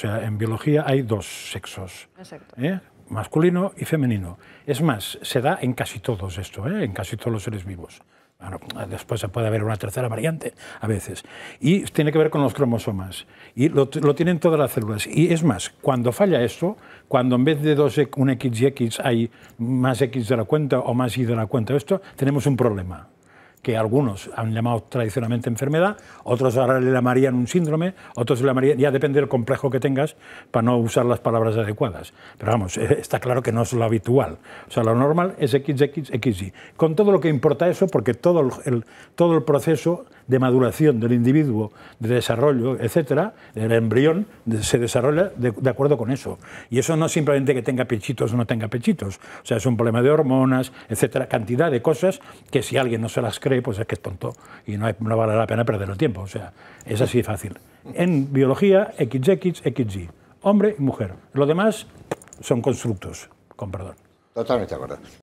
O sea, en biología hay dos sexos, ¿eh? masculino y femenino. Es más, se da en casi todos esto, ¿eh? en casi todos los seres vivos. Bueno, después puede haber una tercera variante a veces. Y tiene que ver con los cromosomas. Y lo, lo, tienen todas las células. Y es más, cuando falla esto, cuando en vez de dos, un X y X hay más X de la cuenta o más Y de la cuenta, esto, tenemos un problema que algunos han llamado tradicionalmente enfermedad, otros ahora le llamarían un síndrome, otros le llamarían, ya depende del complejo que tengas para no usar las palabras adecuadas. Pero vamos, eh, está claro que no es lo habitual. O sea, lo normal es XXXY. Con todo lo que importa eso, porque todo el, todo el proceso de maduración del individuo, de desarrollo, etcétera, el embrión se desarrolla de, acuerdo con eso. Y eso no es simplemente que tenga pechitos o no tenga pechitos. O sea, es un problema de hormonas, etcétera, cantidad de cosas que si alguien no se las cree, pues es que es tonto y no, no vale la pena perder el tiempo. O sea, es así fácil. En biología, XX, XY, hombre y mujer. Lo demás son constructos, con perdón. Totalmente de acuerdo.